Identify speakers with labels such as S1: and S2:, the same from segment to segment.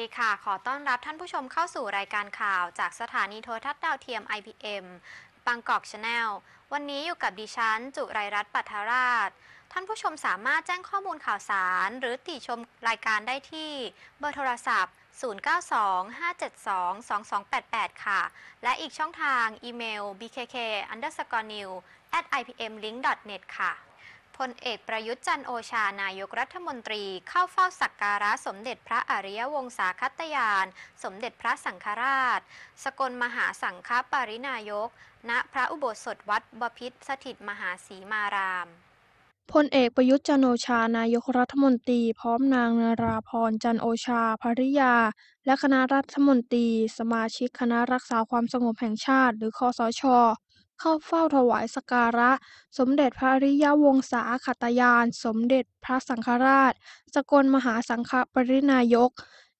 S1: ดีค่ะ ขอต้อนรับท่านผู้ชมเข้าสู่รายการข่าวจากสถานีโทรทัศน์ดาวเทียม IPM บางกอกชาแนลวันนี้อยู่กับดิฉันจุไรรัตน์ปัทราช ท่านผู้ชมสามารถแจ้งข้อมูลข่าวสาร หรือติชมรายการได้ที่ เบอร์โทรศัพท์ 0925722288 ค่ะ และอีกช่องทางอีเมล bkk_new@ipmlink.net ค่ะพลเอกประยุทธ์จันโอชา นายกรัฐมนตรี เข้าเฝ้าสักการะสมเด็จพระอริยวงศาคัตยาน สมเด็จพระสังฆราช สกลมหาสังฆปรินายก ณ พระอุโบสถวัดบพิษสถิตมหาสีมาราม
S2: พลเอกประยุทธ์จันโอชา นายกรัฐมนตรี พร้อมนางนาราพร จันโอชา ภริยา และคณะรัฐมนตรี สมาชิกคณะรักษาความสงบแห่งชาติ หรือคอสชเข้าเฝ้าถวายสการะ สมเด็จพระริยวงศาขตยาน สมเด็จพระสังฆราชสกลมหาสังฆปรินายก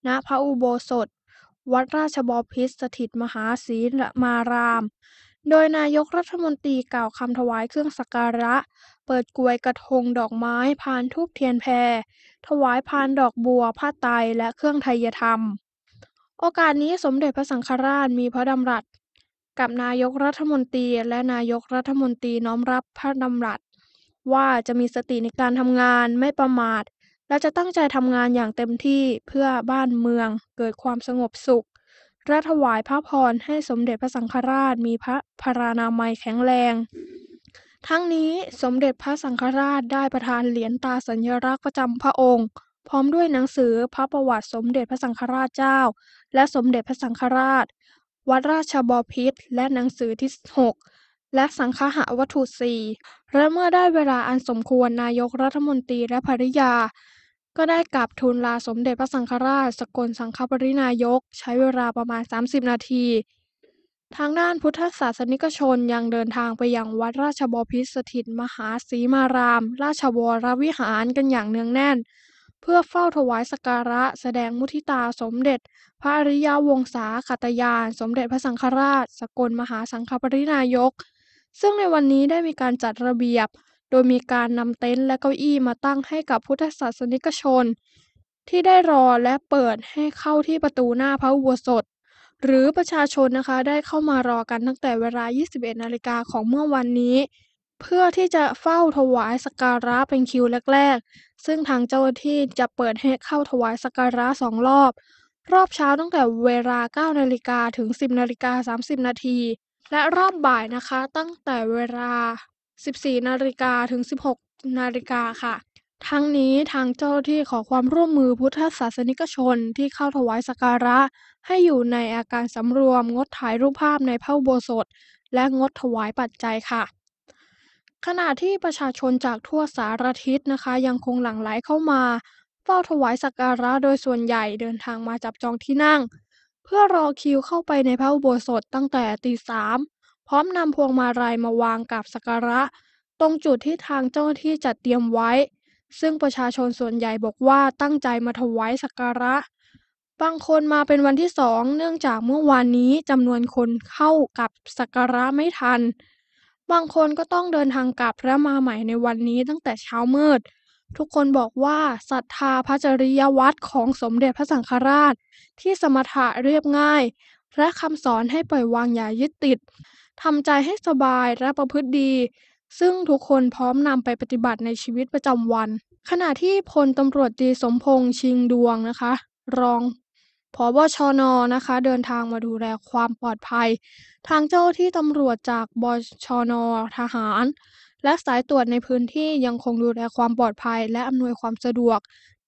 S2: ณพระอุโบสถ วัดราชบพิษสถิตมหาศีลมาราม โดยนายกรัฐมนตรีกล่าวคำถวายเครื่องสักการะ เปิดกลวยกระทงดอกไม้พานทูบเทียนแพรถวาย พานดอกบัวผ้าไตและเครื่องไทยธรรม โอกาสนี้สมเด็จพระสังฆราชมีพระดำรัสกับนายกรัฐมนตรีและนายกรัฐมนตรีน้อมรับพระดำรัส ว่าจะมีสติในการทำงานไม่ประมาท และจะตั้งใจทำงานอย่างเต็มที่เพื่อบ้านเมืองเกิดความสงบสุขและถวายพระพรให้สมเด็จพระสังฆราชมีพระพรานามัยแข็งแรง ทั้งนี้สมเด็จพระสังฆราชได้ประทานเหรียญตาสัญลักษณ์ประจำพระองค์ พร้อมด้วยหนังสือพระประวัติสมเด็จพระสังฆราชเจ้า และสมเด็จพระสังฆราชวัดราชบพิตรและหนังสือที่หกและสังคหวัตถุสี่และเมื่อได้เวลาอันสมควรนายกรัฐมนตรีและภริยา ก็ได้กราบทูลลาสมเด็จพระสังฆราช สกลสังฆปรินายกใช้เวลาประมาณ 30 นาที ทางด้านพุทธศาสนิกชนยังเดินทางไปยังวัดราชบพิตรสถิตมหาศรีมาราม ราชวรวิหารกันอย่างเนืองแน่นพื่อเฝ้าถวายสักการะแสดงมุทิตาสมเด็จพระอริยวงศาคตยาน สมเด็จพระสังฆราช สกลมหาสังฆปรินายก ซึ่งในวันนี้ได้มีการจัดระเบียบ โดยมีการนำเต็นท์และเก้าอี้มาตั้งให้กับพุทธศาสนิกชน ที่ได้รอและเปิดให้เข้าที่ประตูหน้าพระอุโบสถ หรือประชาชนนะคะได้เข้ามารอกันตั้งแต่เวลา 21 นาฬิกาของเมื่อวันนี้เพื่อที่จะเฝ้าถวายสการะเป็นคิวแรกๆ ซึ่งทางเจ้าที่จะเปิดให้เข้าถวายสการะสองรอบ รอบเช้าตั้งแต่เวลา9นาฬิกาถึง 10นาฬิกา30นาที และรอบบ่ายนะคะตั้งแต่เวลา 14นาฬิกาถึง16นาฬิกาค่ะ ทั้งนี้ทางเจ้าที่ขอความร่วมมือพุทธศาสนิกชนที่เข้าถวายสการะ ให้อยู่ในอาการสำรวมงดถ่ายรูปภาพในพระโบสถ และงดถวายปัจจัยค่ะขณะที่ประชาชนจากทั่วสารทิศนะคะ ยังคงหลั่งไหลเข้ามา เฝ้าถวายสักการะโดยส่วนใหญ่เดินทางมาจับจองที่นั่ง เพื่อรอคิวเข้าไปในพระอุโบสถตั้งแต่ตีสามพร้อมนำพวงมาลัยมาวางกับสักการะ ตรงจุดที่ทางเจ้าหน้าที่จัดเตรียมไว้ ซึ่งประชาชนส่วนใหญ่บอกว่าตั้งใจมาถวายสักการะ บางคนมาเป็นวันที่สองเนื่องจากเมื่อวานนี้จำนวนคนเข้ากับสักการะไม่ทันบางคนก็ต้องเดินทางกลับพระมาใหม่ในวันนี้ตั้งแต่เช้ามืดทุกคนบอกว่าศรัทธาพระจริยวัตรของสมเด็จพระสังฆราช ที่สมถะเรียบง่ายพระคำสอนให้ปล่อยวางอย่ายึดติดทำใจให้สบายและประพฤติดี ซึ่งทุกคนพร้อมนำไปปฏิบัติในชีวิตประจำวัน ขณะที่พลตำรวจตีสมพงษ์ชิงดวงนะคะ รองพบชนนะคะเดินทางมาดูแลความปลอดภัย ทางเจ้าที่ตำรวจจากบชน ทหาร และสายตรวจในพื้นที่ยังคงดูแลความปลอดภัย และอำนวยความสะดวก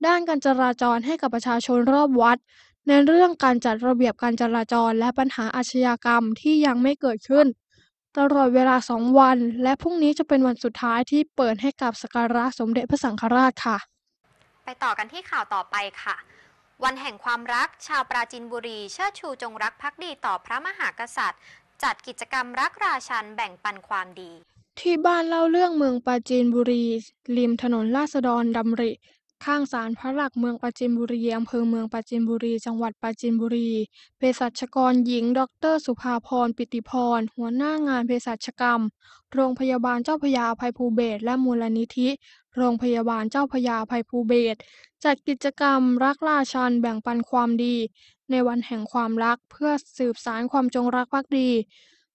S2: ด้านการจราจรให้กับประชาชนรอบวัด ในเรื่องการจัดระเบียบการจราจร และปัญหาอาชญากรรมที่ยังไม่เกิดขึ้น ตลอดเวลาสองวัน และพรุ่งนี้จะเป็นวันสุดท้ายที่เปิดให้กับสกการะสมเด็จพระสังฆราชค่ะ
S1: ไปต่อกันที่ข่าวต่อไปค่ะวันแห่งความรักชาวปราจินบุรีเชิดชูจงรักภักดีต่อพระมหากษัตริย์จัดกิจกรรมรักราชันแบ่งปันความ
S2: ดี ที่บ้านเล่าเรื่องเมืองปราจินบุรีริมถนนราษฎรดำริข้างศาลพระหลัก เมืองปราจินบุรีอำเภอเมืองปราจินบุรีจังหวัดปราจินบุรีเภสัชกรหญิง ดรสุภาพรปิติพรหัวหน้างานเภสัชกรรม โรงพยาบาลเจ้าพยาอภัยภูเบศและมูลนิธิ โรงพยาบาลเจ้าพยาอภัยภูเบศจัดกิจกรรมรักราชันแบ่งปันความดีในวันแห่งความรักเพื่อสืบสานความจงรักภักดี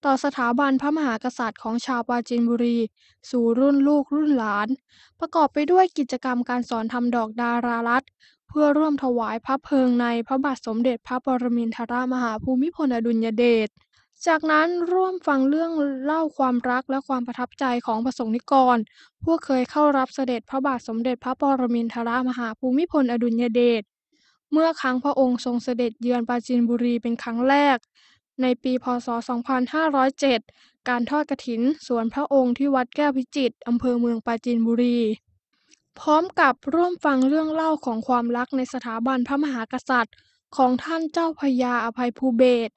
S2: ต่อสถาบันพระมหากษัตริย์ของชาวปาจินบุรี สู่รุ่นลูกรุ่นหลาน ประกอบไปด้วยกิจกรรมการสอนทำดอกดารารัตเพื่อร่วมถวายพระเพลิงในพระบาทสมเด็จพระปรมินทรามหาภูมิพลอดุลยเดช จากนั้นร่วมฟังเรื่องเล่าความรักและความประทับใจของประสงค์นิกรผู้เคยเข้ารับเสด็จพระบาทสมเด็จพระปรมินทรามหาภูมิพลอดุลยเดชเมื่อครั้งพระองค์ทรงเสด็จเยือนปาจินบุรีเป็นครั้งแรกในปีพศ 2507 การทอดกรถินส่วนพระองค์ที่วัดแก้วพิจิตรอำเภอเมืองปราจีนบุรี พร้อมกับร่วมฟังเรื่องเล่าของความรักในสถาบันพระมหากษัตริย์ ของท่านเจ้าพญาอภัยภูเบศ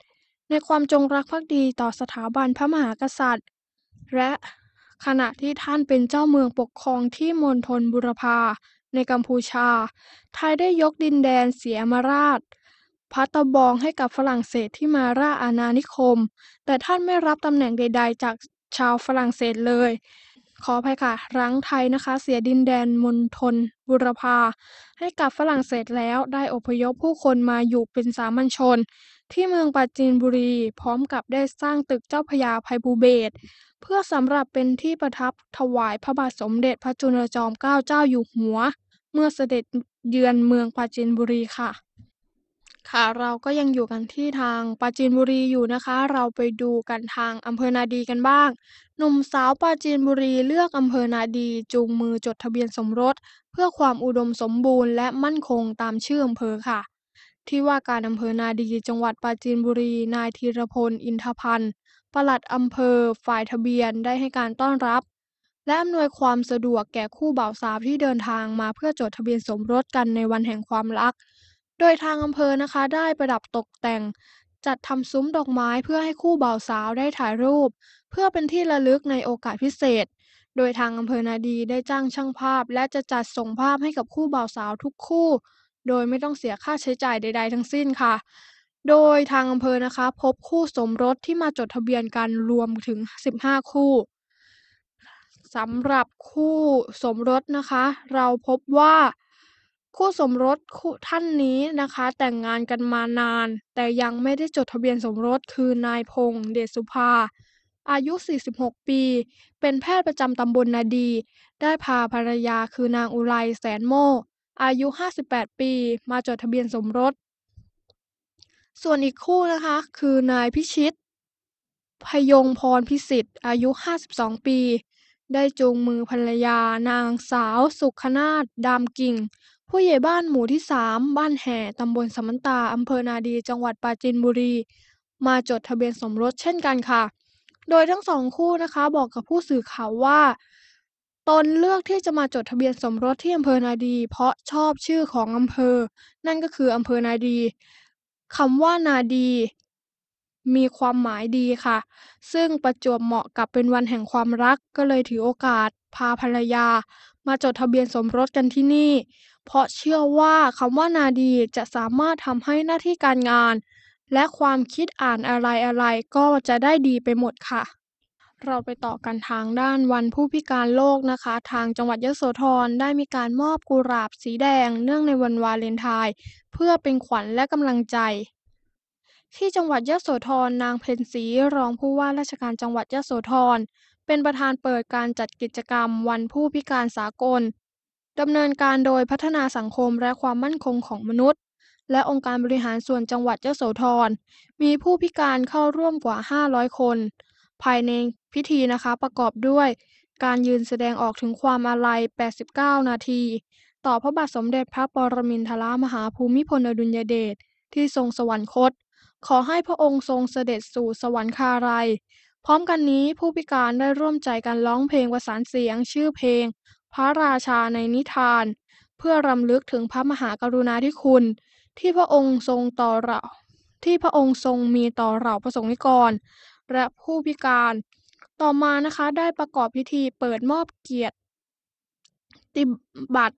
S2: ในความจงรักภักดีต่อสถาบันพระมหากษัตริย์ และขณะที่ท่านเป็นเจ้าเมืองปกครองที่มณฑลบุรพาในกัมพูชา ไทยได้ยกดินแดนเสียมาราชพัตบองให้กับฝรั่งเศสที่มาล่าอาณานิคม แต่ท่านไม่รับตำแหน่งใดๆจากชาวฝรั่งเศสเลย ขออภัยค่ะ รั้งไทยนะคะ เสียดินแดนมณฑลบุรพาให้กับฝรั่งเศสแล้วได้อพยพผู้คนมาอยู่เป็นสามัญชน ที่เมืองปัาจินบุรี พร้อมกับได้สร้างตึกเจ้าพยาภัยบูเบศเพื่อสำหรับเป็นที่ประทับถวายพระบาทสมเด็จพระจุลจอมเกล้าเจ้าอยู่หัว เมื่อเสด็จเยือนเมืองปัาจินบุรีค่ะค่ะเราก็ยังอยู่กันที่ทางปราจีนบุรีอยู่นะคะ เราไปดูกันทางอำเภอนาดีกันบ้าง หนุ่มสาวปราจีนบุรีเลือกอำเภอนาดีจูงมือจดทะเบียนสมรส เพื่อความอุดมสมบูรณ์และมั่นคงตามชื่ออำเภอค่ะ ที่ว่าการอำเภอนาดีจังหวัดปราจีนบุรีนายธีรพลอินทพันธ์ปลัดอำเภอฝ่ายทะเบียนได้ให้การต้อนรับ และอำนวยความสะดวกแก่คู่บ่าวสาวที่เดินทางมาเพื่อจดทะเบียนสมรสกันในวันแห่งความรักโดยทางอำเภอนะคะ ได้ประดับตกแต่ง จัดทำซุ้มดอกไม้เพื่อให้คู่บ่าวสาวได้ถ่ายรูป เพื่อเป็นที่ระลึกในโอกาสพิเศษ โดยทางอำเภอนาดีได้จ้างช่างภาพ และจะจัดส่งภาพให้กับคู่บ่าวสาวทุกคู่ โดยไม่ต้องเสียค่าใช้จ่ายใดๆ ทั้งสิ้นค่ะ โดยทางอำเภอนะคะ พบคู่สมรสที่มาจดทะเบียนกัน รวมถึง 15 คู่สำหรับคู่สมรสนะคะ เราพบว่าคู่สมรสคู่ท่านนี้นะคะแต่งงานกันมานานแต่ยังไม่ได้จดทะเบียนสมรสคือนายพงษ์เดชสุภา อายุ 46 ปี เป็นแพทย์ประจำตำบลนาดีได้พาภรรยาคือนางอุไรแสนโมอายุ 58 ปี มาจดทะเบียนสมรส ส่วนอีกคู่นะคะคือนายพิชิต พยงพรพิสิทธิ์อายุ 52 ปี ได้จูงมือภรรยา นางสาว สุขนาดดามกิ่งผู้ใหญ่บ้านหมู่ที่สามบ้านแห่ตำบลสมันตาอำเภอนาดี จังหวัดปราจีนบุรี มาจดทะเบียนสมรสเช่นกันค่ะ โดยทั้งสองคู่นะคะ บอกกับผู้สื่อข่าวว่าตนเลือกที่จะมาจดทะเบียนสมรสที่อำเภอนาดี เพราะชอบชื่อของอำเภอ นั่นก็คืออำเภอนาดีคำว่านาดี มีความหมายดีค่ะ ซึ่งประจวบเหมาะกับเป็นวันแห่งความรักก็เลยถือโอกาสพาภรรยา มาจดทะเบียนสมรสกันที่นี่เพราะเชื่อว่าคำว่านาดีจะสามารถทำให้หน้าที่การงาน และความคิดอ่านอะไรอะไรก็จะได้ดีไปหมดค่ะ เราไปต่อกันทางด้านวันผู้พิการโลกนะคะ ทางจังหวัดยโสธรได้มีการมอบกุหลาบสีแดง เนื่องในวันวาเลนไทน์เพื่อเป็นขวัญและกำลังใจ ที่จังหวัดยะโสธรนางเพนศรีรองผู้ว่าราชการจังหวัดยะโสธร เป็นประธานเปิดการจัดกิจกรรม วันผู้พิการสากลดำเนินการโดยพัฒนาสังคมและความมั่นคงของมนุษย์ และองค์การบริหารส่วนจังหวัดยโสธรมีผู้พิการเข้าร่วมกว่า 500 คน ภายในพิธีนะคะประกอบด้วย การยืนแสดงออกถึงความอาลัย 89 นาที ต่อพระบาทสมเด็จพระปรมินทรมหาภูมิพลอดุลยเดชที่ทรงสวรรคต ขอให้พระองค์ทรงเสด็จสู่สวรรคาลัยพร้อมกันนี้ผู้พิการได้ร่วมใจกันร้องเพลงประสานเสียง ชื่อเพลงพระราชาในนิทานเพื่อรำลึกถึงพระมหากรุณาธิคุณ ที่พระองค์ทรงต่อเราที่พระองค์ทรงมีต่อเราประสงค์นิกร และผู้พิการ ต่อมานะคะ ได้ประกอบพิธีเปิดมอบเกียรติบัตร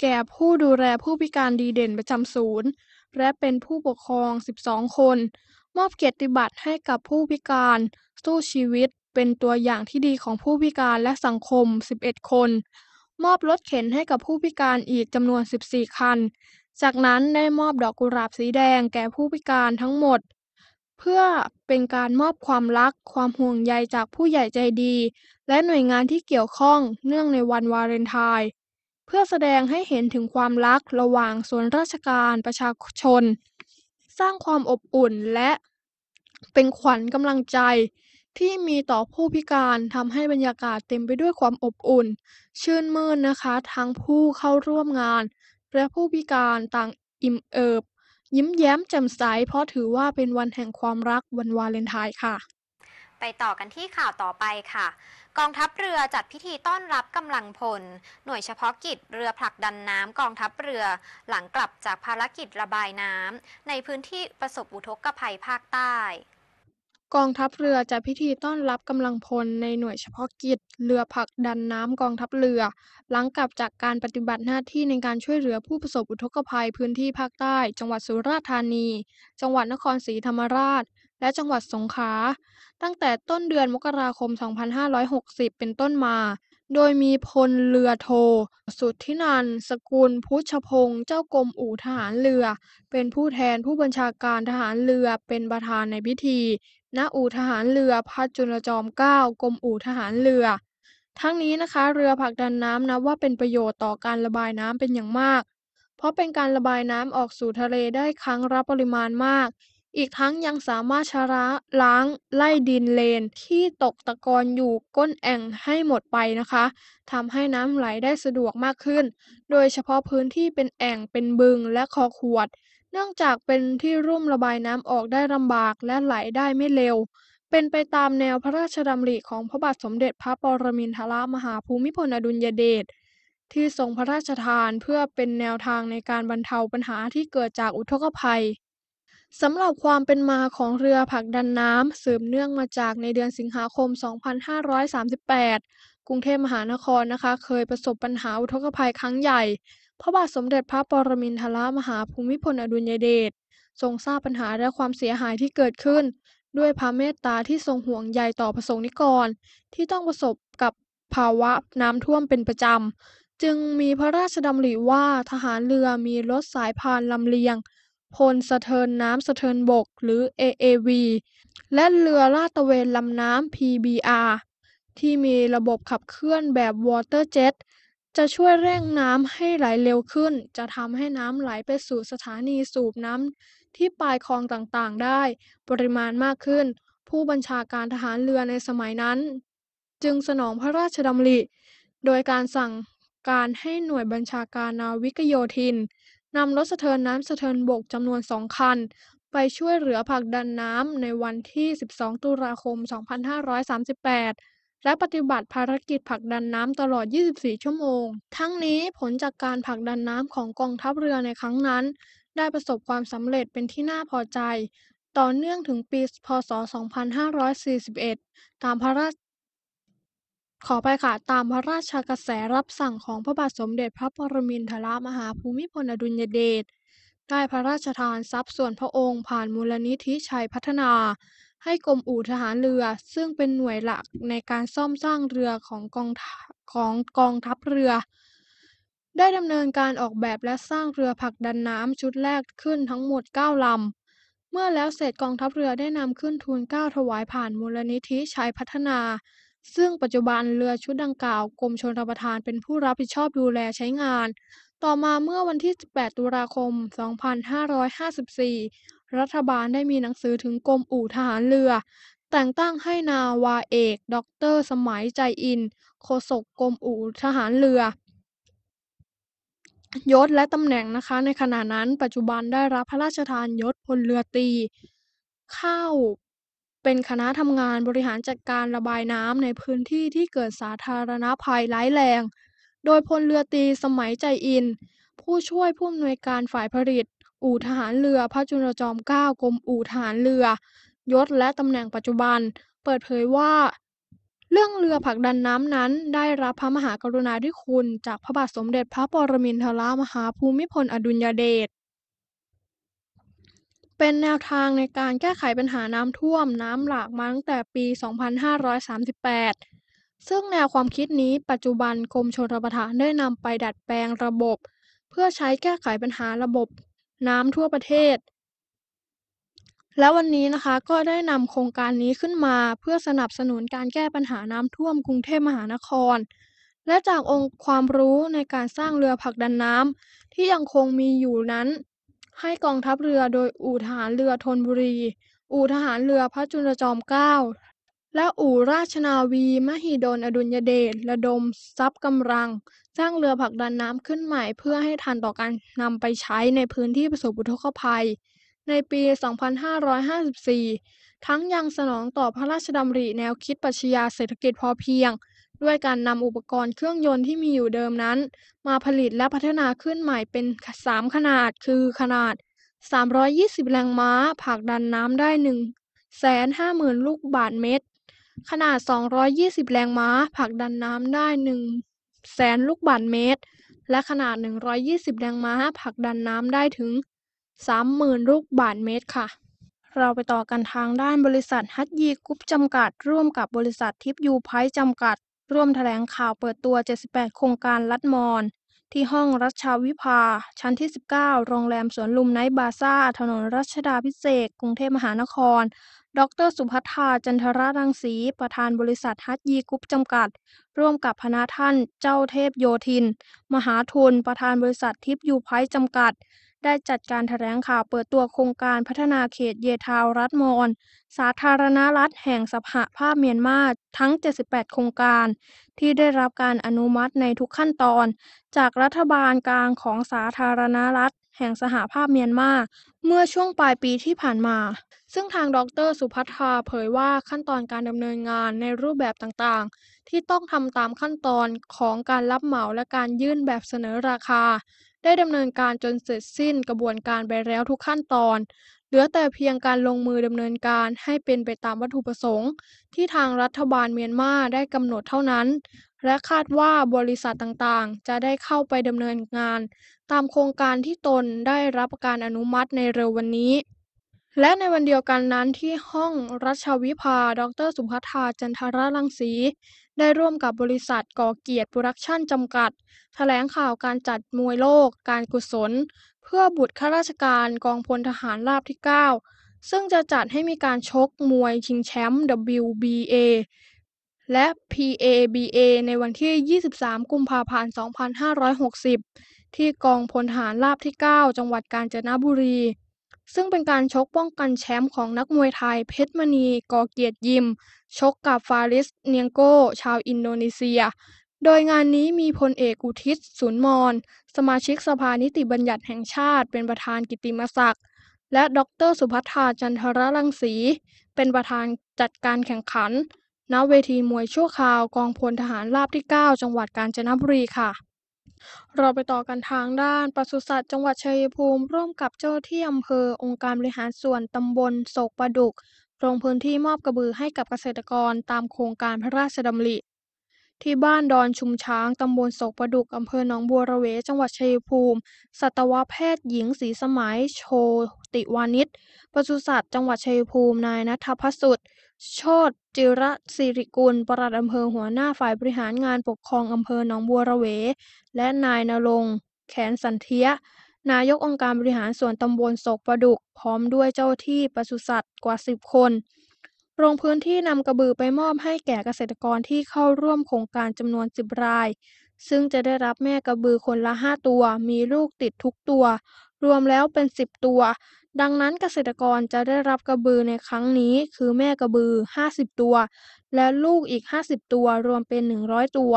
S2: แก่ผู้ดูแลผู้พิการดีเด่นประจำศูนย์และเป็นผู้ปกครอง12คน มอบเกียรติบัตรให้กับผู้พิการสู้ชีวิตเป็นตัวอย่างที่ดีของผู้พิการและสังคม 11 คน มอบรถเข็นให้กับผู้พิการอีกจำนวน 14 คัน จากนั้นได้มอบดอกกุหลาบสีแดงแก่ผู้พิการทั้งหมด เพื่อเป็นการมอบความรักความห่วงใยจากผู้ใหญ่ใจดี และหน่วยงานที่เกี่ยวข้องเนื่องในวันวาเลนไทน์เพื่อแสดงให้เห็นถึงความรักระหว่างส่วนราชการประชาชน สร้างความอบอุ่นและเป็นขวัญกำลังใจที่มีต่อผู้พิการทำให้บรรยากาศเต็มไปด้วยความอบอุ่นชื่นมื่นนะคะทั้งผู้เข้าร่วมงาน และผู้พิการต่างอิ่มเอิบยิ้มแย้มแจ่มใสเพราะถือว่าเป็นวันแห่งความรักวันวาเลนไทน์ค่ะ
S1: ไปต่อกันที่ข่าวต่อไปค่ะ กองทัพเรือจัดพิธีต้อนรับกำลังพลหน่วยเฉพาะกิจเรือผลักดันน้ำกองทัพเรือหลังกลับจากภารกิจระบายน้ำในพื้นที่ประสบอุทกภัยภาคใต้
S2: กองทัพเรือจัดพิธีต้อนรับกำลังพลในหน่วยเฉพาะกิจเรือผักดันน้ำกองทัพเรือ หลังกลับจากการปฏิบัติหน้าที่ในการช่วยเหลือผู้ประสบอุทกภัยพื้นที่ภาคใต้ จังหวัดสุราษฎร์ธานี จังหวัดนครศรีธรรมราช และจังหวัดสงขลา ตั้งแต่ต้นเดือนมกราคม 2560 เป็นต้นมา โดยมีพลเรือโท สุทธินันสกุลพุชพงศ์เจ้ากรมอู่ทหารเรือ เป็นผู้แทนผู้บัญชาการทหารเรือเป็นประธานในพิธีณอู่ทหารเรือพัดจุลจอมเกล้ากรมอู่ทหารเรือ ทั้งนี้นะคะเรือผลักดันน้ำนับว่าเป็นประโยชน์ต่อการระบายน้ำเป็นอย่างมาก เพราะเป็นการระบายน้ำออกสู่ทะเลได้ครั้งรับปริมาณมาก อีกทั้งยังสามารถชาระล้างไล่ดินเลนที่ตกตะกอนอยู่ก้นแอ่งให้หมดไปนะคะทำให้น้ำไหลได้สะดวกมากขึ้น โดยเฉพาะพื้นที่เป็นแอ่งเป็นบึงและคอขวดเนื่องจากเป็นที่รุ่มระบายน้ำออกได้ลำบากและไหลได้ไม่เร็ว เป็นไปตามแนวพระราชดำริของพระบาทสมเด็จพระปรมินทรมหาภูมิพลอดุลยเดชที่ทรงพระราชทานเพื่อเป็นแนวทางในการบรรเทาปัญหาที่เกิดจากอุทกภัยสำหรับความเป็นมาของเรือผักดันน้ำสืบเนื่องมาจากในเดือนสิงหาคม 2538 กรุงเทพมหานครนะคะเคยประสบปัญหาอุทกภัยครั้งใหญ่พระบาทสมเด็จพระปรมินทรมหาภูมิพลอดุลยเดชทรงทราบปัญหาและความเสียหายที่เกิดขึ้น ด้วยพระเมตตาที่ทรงห่วงใยต่อพระสงฆ์นิกร ที่ต้องประสบกับภาวะน้ำท่วมเป็นประจำ จึงมีพระราชดำริว่าทหารเรือมีรถสายพานลำเลียง พลสะเทินน้ำสะเทินบกหรือ AAV และเรือลาดตระเวนลำน้ำ PBR ที่มีระบบขับเคลื่อนแบบ Water Jet จะช่วยเร่งน้ำให้ไหลเร็วขึ้น จะทำให้น้ำไหลไปสู่สถานีสูบน้ำที่ปลายคลองต่างๆได้ปริมาณมากขึ้น ผู้บัญชาการทหารเรือในสมัยนั้น จึงสนองพระราชดำริโดยการสั่งการให้หน่วยบัญชาการนาวิกโยธินนำรถสะเทินน้ำสะเทินบกจำนวนสองคัน ไปช่วยเหลือผักดันน้ำในวันที่ 12 ตุลาคม 2538และปฏิบัติภารกิจผลักดันน้ำตลอด 24 ชั่วโมง ทั้งนี้ผลจากการผลักดันน้ำของกองทัพเรือในครั้งนั้น ได้ประสบความสำเร็จเป็นที่น่าพอใจ ต่อเนื่องถึงปี พศ 2541 ตามพระราชขอไปค่ะ ตามพระราชกระแสรับสั่งของพระบาทสมเด็จพระปรมินทรมหาภูมิพลอดุลยเดช ได้พระราชทานทรัพย์ส่วนพระองค์ผ่านมูลนิธิชัยพัฒนาให้กรม อู่ทหารเรือซึ่งเป็นหน่วยหลักในการซ่อมสร้างเรือของกองของกองทัพเรือ ได้ดำเนินการออกแบบและสร้างเรือผักดันน้ำชุดแรกขึ้นทั้งหมด 9ลำเมื่อแล้วเสร็จกองทัพเรือได้นำขึ้นทูลเก้าถวายผ่านมูลนิธิชัยพัฒนา ซึ่งปัจจุบันเรือชุดดังกล่าวกรมชบประทาน เป็นผู้รับผิดชอบดูแลใช้งาน ต่อมาเมื่อวันที่ 18 ตุลาคม 2554รัฐบาลได้มีหนังสือถึงกรมอู่ทหารเรือ แต่งตั้งให้นาวาเอกด็อกเตอร์สมัยใจอินโฆษกกรมอู่ทหารเรือ ยศและตำแหน่งนะคะ ในขณะนั้นปัจจุบันได้รับพระราชทานยศพลเรือตี เข้าเป็นคณะทำงานบริหารจัดการระบายน้ำในพื้นที่ที่เกิดสาธารณภัยร้ายแรง โดยพลเรือตีสมัยใจอิน ผู้ช่วยผู้อำนวยการฝ่ายผลิตอู่ทหารเรือพระจุลจอมเกล้ากรมอู่ทหารเรือ ยศและตำแหน่งปัจจุบัน เปิดเผยว่า เรื่องเรือผักดันน้ำนั้นได้รับพระมหากรุณาธิคุณ จากพระบาทสมเด็จพระปรมินทรมหาภูมิพล อดุลยเดชเป็นแนวทางในการแก้ไขปัญหาน้ำท่วมน้ำหลากมาตั้งแต่ปี 2538 ซึ่งแนวความคิดนี้ปัจจุบันกรมชลประทานได้นำไปดัดแปลงระบบ เพื่อใช้แก้ไขปัญหาระบบน้ำทั่วประเทศ และวันนี้นะคะก็ได้นำโครงการนี้ขึ้นมาเพื่อสนับสนุนการแก้ปัญหาน้ำท่วมกรุงเทพมหานคร และจากองค์ความรู้ในการสร้างเรือผักดันน้ำที่ยังคงมีอยู่นั้น ให้กองทัพเรือโดยอู่ทหารเรือธนบุรี อู่ทหารเรือพระจุลจอมเกล้า และอู่ราชนาวี มหิดลอดุลยเดชระดมทรัพย์กำลังสร้างเรือผลักดันน้ำขึ้นใหม่ เพื่อให้ทันต่อการนำไปใช้ในพื้นที่ประสบอุทกภัย ในปี 2554 ทั้งยังสนองต่อพระราชดำริแนวคิดปรัชญาเศรษฐกิจพอเพียง ด้วยการนำอุปกรณ์เครื่องยนต์ที่มีอยู่เดิมนั้น มาผลิตและพัฒนาขึ้นใหม่เป็น 3 ขนาดคือขนาด 320 แรงม้าผักดันน้ำได้150,000ลูกบาทเมตรขนาด 220 แรงม้า ผักดันน้ำได้แสนลูกบาศก์เมตรและขนาด 120แรงม้าผักดันน้ำได้ถึง 30,000 ลูกบาศก์เมตรค่ะ เราไปต่อกันทางด้านบริษัทฮัตยีกรุ๊ปจำกัดร่วมกับบริษัททิพยูไพจำกัด ร่วมแถลงข่าวเปิดตัว 78 โครงการลัดมอนที่ห้องรัชวิภา ชั้นที่ 19 โรงแรมสวนลุมไนบาซ่าถนนรัชดาพิเศษกรุงเทพมหานคร ดรสุพัฒนาจันทรารังสี ประธานบริษัทฮัตยีกรุ๊ปจำกัด ร่วมกับพนะท่านเจ้าเทพโยธิน มหาทุนประธานบริษัททิพยูไพจำกัดได้จัดการแถลงข่าวเปิดตัวโครงการพัฒนาเขตเยทาวรัฐมอนสาธารณรัฐแห่งสหภาพเมียนมาทั้ง 78 โครงการที่ได้รับการอนุมัติในทุกขั้นตอน จากรัฐบาลกลางของสาธารณรัฐแห่งสหภาพเมียนมาเมื่อช่วงปลายปีที่ผ่านมา ซึ่งทางดรสุพัทาเผยว่าขั้นตอนการดำเนินงานในรูปแบบต่างๆ ที่ต้องทำตามขั้นตอนของการรับเหมาและการยื่นแบบเสนอราคาได้ดำเนินการจนเสร็จสิ้นกระบวนการไปแล้วทุกขั้นตอน เหลือแต่เพียงการลงมือดำเนินการให้เป็นไปตามวัตถุประสงค์ ที่ทางรัฐบาลเมียนมาได้กำหนดเท่านั้น และคาดว่าบริษัทต่างๆ จะได้เข้าไปดำเนินงาน ตามโครงการที่ตนได้รับการอนุมัติในเร็ววันนี้และในวันเดียวกันนั้นที่ห้องรัชวิภา ดร สุภัทาจันทรรังสีได้ร่วมกับบริษัทก่อเกียรติ โปรดักชั่นจำกัดถแถลงข่าวการจัดมวยโลกการกุศล เพื่อบุตรข้าราชการกองพลทหารราบที่ 9 ซึ่งจะจัดให้มีการชกมวยชิงแชมป์ WBA และ PABA ในวันที่ 23 กุมภาพันธ์ 2560 ที่กองพลทหารราบที่ 9 จังหวัดกาญจนบุรีซึ่งเป็นการชกป้องกันแชมป์ของนักมวยไทยเพชรมณีกอเกียรติยิมชกกับฟาริสเนียงโกชาวอินโดนีเซีย โดยงานนี้มีพลเอกอุทิศสุนมรสมาชิกสภานิติบัญญัติแห่งชาติ เป็นประธานกิติมศักดิ์และดรสุพัฒาจันทรรังสี เป็นประธานจัดการแข่งขันณเวทีมวยชั่วคราวกองพลทหารราบที่ 9 จังหวัดกาญจนบุรีค่ะเราไปต่อกันทางด้านปศุสัตว์จังหวัดชัยภูมิร่วมกับเจ้าที่อำเภอองค์การบริหารส่วนตำบลโศกประดุกลงพื้นที่มอบกระบือให้กับเกษตรกรตามโครงการพระราชดำริที่บ้านดอนชุมช้างตำบลโศกประดุกอำเภอหนองบัวระเว จังหวัดชัยภูมิสัตวแพทย์หญิงศรีสมัยโชติวานิชปศุสัตว์ จังหวัดชัยภูมินายนัทพัสุดโชตจิระิริกุลปลัดอำเภอหัวหน้าฝ่ายบริหารงานปกครองอำเภอหนองบัวระเว และนายนรงแขนสันเทีย นายกองค์การบริหารส่วนตำบลโศกประดุก พร้อมด้วยเจ้าที่ปศุสัตว์กว่า 10 คนลงพื้นที่นำกระบือไปมอบให้แก่เกษตรกรที่เข้าร่วมโครงการจำนวน 10 ราย ซึ่งจะได้รับแม่กระบือคนละ 5 ตัว มีลูกติดทุกตัว รวมแล้วเป็น10ตัวดังนั้นเกษตรกรจะได้รับกระบือในครั้งนี้คือแม่กระบือ 50 ตัว และลูกอีก 50 ตัวรวมเป็น 100 ตัว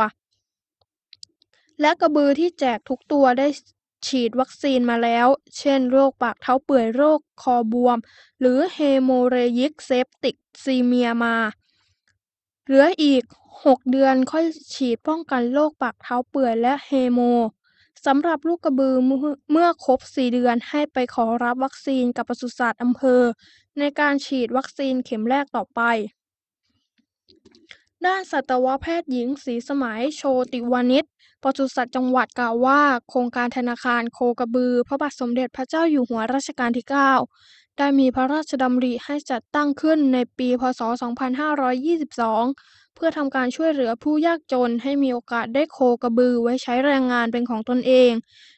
S2: และกระบือที่แจกทุกตัวได้ฉีดวัคซีนมาแล้ว เช่นโรคปากเท้าเปื่อยโรคคอบวม หรือเฮโมเรยิกเซปติกซีเมียมา เหลืออีก 6 เดือนค่อยฉีดป้องกันโรคปากเท้าเปื่อยและเฮโมสำหรับลูกกระบือเมื่อครบ 4 เดือนให้ไปขอรับวัคซีนกับปศุสัตว์อำเภอ ในการฉีดวัคซีนเข็มแรกต่อไป ด้านสัตวแพทย์หญิงศรีสมัยโชติวานิชปศุสัตว์จังหวัดกล่าวว่าโครงการธนาคารโคกระบือพระบาทสมเด็จพระเจ้าอยู่หัวรัชกาลที่ 9ได้มีพระราชดำริให้จัดตั้งขึ้นในปี พศ 2522 เพื่อทำการช่วยเหลือผู้ยากจนให้มีโอกาสได้โคกระบือไว้ใช้แรงงานเป็นของตนเอง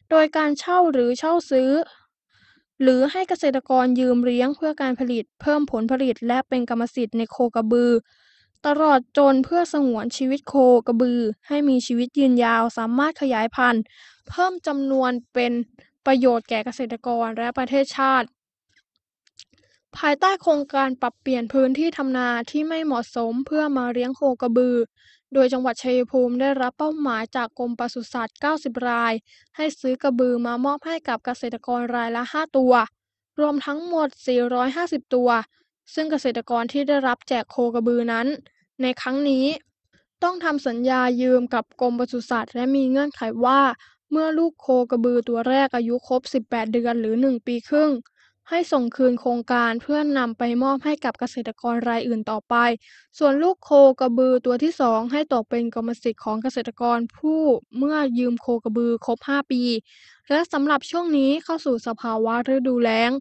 S2: โดยการเช่าหรือเช่าซื้อ หรือให้เกษตรกรยืมเลี้ยงเพื่อการผลิตเพิ่มผลผลิต และเป็นกรรมสิทธิ์ในโคกระบือ ตลอดจนเพื่อสงวนชีวิตโคกระบือ ให้มีชีวิตยืนยาวสามารถขยายพันธุ์ เพิ่มจำนวนเป็นประโยชน์แก่เกษตรกรและประเทศชาติภายใต้โครงการปรับเปลี่ยนพื้นที่ทำนาที่ไม่เหมาะสมเพื่อมาเลี้ยงโคกระบือ โดยจังหวัดชัยภูมิได้รับเป้าหมายจากกรมปศุสัตว์ 90 ราย ให้ซื้อกระบือมามอบให้กับเกษตรกรรายละ 5 ตัว รวมทั้งหมด 450 ตัว ซึ่งเกษตรกรที่ได้รับแจกโคกระบือนั้น ในครั้งนี้ ต้องทำสัญญายืมกับกรมปศุสัตว์ และมีเงื่อนไขว่าเมื่อลูกโคกระบือตัวแรกอายุครบ 18 เดือนหรือ 1 ปีครึ่งให้ส่งคืนโครงการเพื่อนำไปมอบให้กับเกษตรกรรายอื่นต่อไป ส่วนลูกโคกระบือตัวที่ 2 ให้ตกเป็นกรรมสิทธิ์ของเกษตรกรผู้เมื่อยืมโคกระบือครบ5 ปี และสำหรับช่วงนี้เข้าสู่สภาวะฤดูแล้ง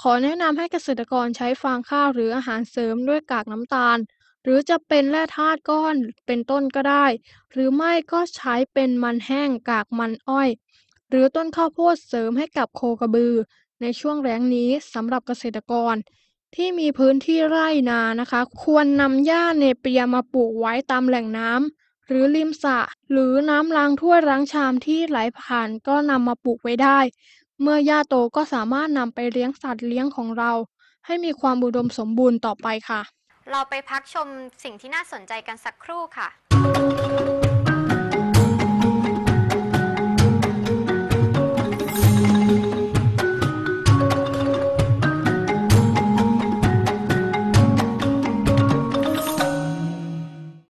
S2: ขอแนะนำให้เกษตรกรใช้ฟางข้าวหรืออาหารเสริมด้วยกากน้ำตาล หรือจะเป็นแร่ธาตุก้อนเป็นต้นก็ได้ หรือไม่ก็ใช้เป็นมันแห้งกากมันอ้อย หรือต้นข้าวโพดเสริมให้กับโคกระบือในช่วงแรงนี้สำหรับเกษตรกร ที่มีพื้นที่ไร่นานะคะ ควรนำหญ้าเนเปียมาปลูกไว้ตามแหล่งน้ำหรือริมสระหรือน้ำล้างถ้วยล้างชามที่ไหลผ่านก็นำมาปลูกไว้ได้ เมื่อหญ้าโตก็สามารถนำไปเลี้ยงสัตว์เลี้ยงของเรา ให้มีความอุดมสมบูรณ์ต่อไปค่ะ
S1: เราไปพักชมสิ่งที่น่าสนใจกันสักครู่ค่ะ